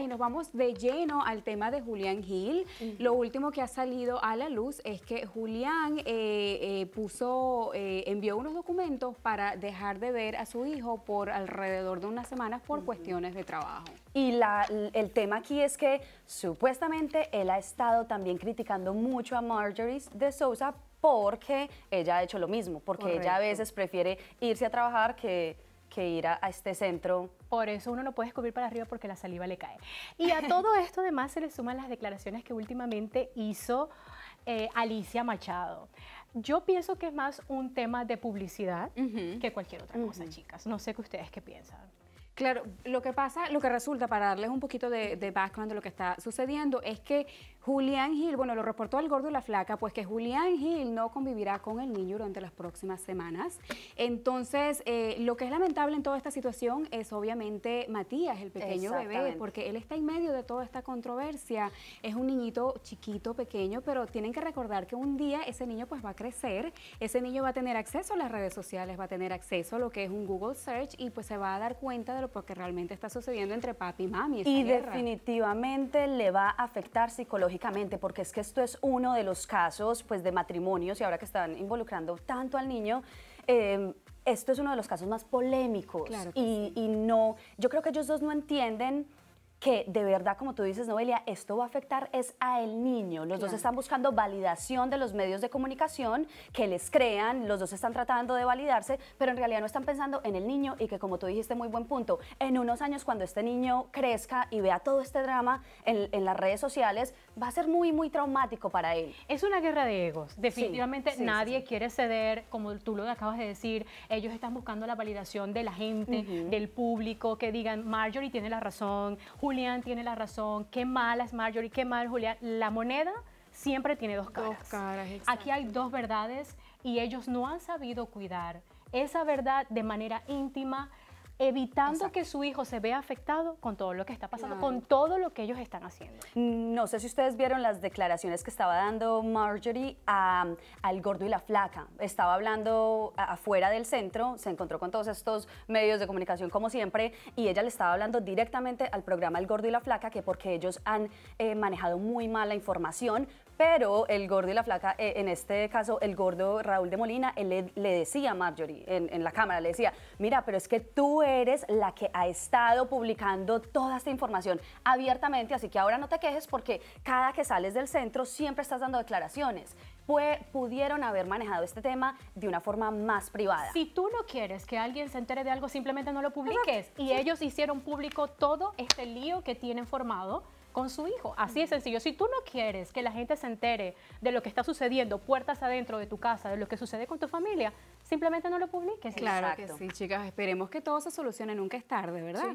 Y nos vamos de lleno al tema de Julián Gil. Lo último que ha salido a la luz es que Julián eh, eh, puso, eh, envió unos documentos para dejar de ver a su hijo por alrededor de unas semana por cuestiones de trabajo. Y el tema aquí es que supuestamente él ha estado también criticando mucho a Marjorie de Sousa porque ella ha hecho lo mismo, porque ella a veces prefiere irse a trabajar que que ir a, este centro. Por eso uno no puede escupir para arriba porque la saliva le cae. Y a todo esto además se le suman las declaraciones que últimamente hizo eh, Alicia Machado. Yo pienso que es más un tema de publicidad que cualquier otra cosa, chicas. No sé qué ustedes qué piensan. Claro, lo que pasa, lo que resulta, para darles un poquito de, de, background de lo que está sucediendo, es que Julián Gil, bueno, lo reportó el gordo y la flaca, pues que Julián Gil no convivirá con el niño durante las próximas semanas. Entonces, eh, lo que es lamentable en toda esta situación es obviamente Matías, el pequeño bebé, porque él está en medio de toda esta controversia. Es un niñito chiquito, pequeño, pero tienen que recordar que un día ese niño pues va a crecer, ese niño va a tener acceso a las redes sociales, va a tener acceso a lo que es un Google search y pues se va a dar cuenta de lo que realmente está sucediendo entre papi y mami. Y definitivamente le va a afectar psicológicamente Lógicamente, porque es que esto es uno de los casos pues, de matrimonios y ahora que están involucrando tanto al niño. Em, esto es uno de los casos más polémicos y, y, no, yo creo que ellos dos no entienden que de verdad, como tú dices, Noelia, esto va a afectar es a el niño. Los dos están buscando validación de los medios de comunicación que les crean, los dos están tratando de validarse, pero en realidad no están pensando en el niño y que como tú dijiste, muy buen punto, en unos años cuando este niño crezca y vea todo este drama en, en las redes sociales, va a ser muy, muy traumático para él. Es una guerra de egos, definitivamente nadie quiere ceder, como tú lo acabas de decir, ellos están buscando la validación de la gente, del público, que digan Marjorie tiene la razón, Julián tiene la razón, qué mala es Marjorie, qué mal Julián, La moneda siempre tiene dos caras. Dos caras Aquí hay dos verdades y ellos no han sabido cuidar esa verdad de manera íntima, evitando que su hijo se vea afectado con todo lo que está pasando, con todo lo que ellos están haciendo. Mm, no sé si ustedes vieron las declaraciones que estaba dando Marjorie a, al gordo y la flaca. Estaba hablando afuera del centro, se encontró con todos estos medios de comunicación como siempre, y ella le estaba hablando directamente al programa El gordo y la flaca, que porque ellos han eh, manejado muy mal la información, pero el gordo y la flaca, eh, en este caso el gordo Raúl de Molina, él le, decía a Marjorie en, la cámara, le decía, mira, pero es que tú eres la que ha estado publicando toda esta información abiertamente, así que ahora no te quejes porque cada que sales del centro siempre estás dando declaraciones. pudieron haber manejado este tema de una forma más privada. Si tú no quieres que alguien se entere de algo, simplemente no lo publiques. Y ellos hicieron público todo este lío que tienen formado con su hijo. Así de sencillo. Si tú no quieres que la gente se entere de lo que está sucediendo puertas adentro de tu casa, de lo que sucede con tu familia, simplemente no lo publiques. Claro que sí, chicas. Esperemos que todo se solucione. Nunca es tarde, ¿verdad?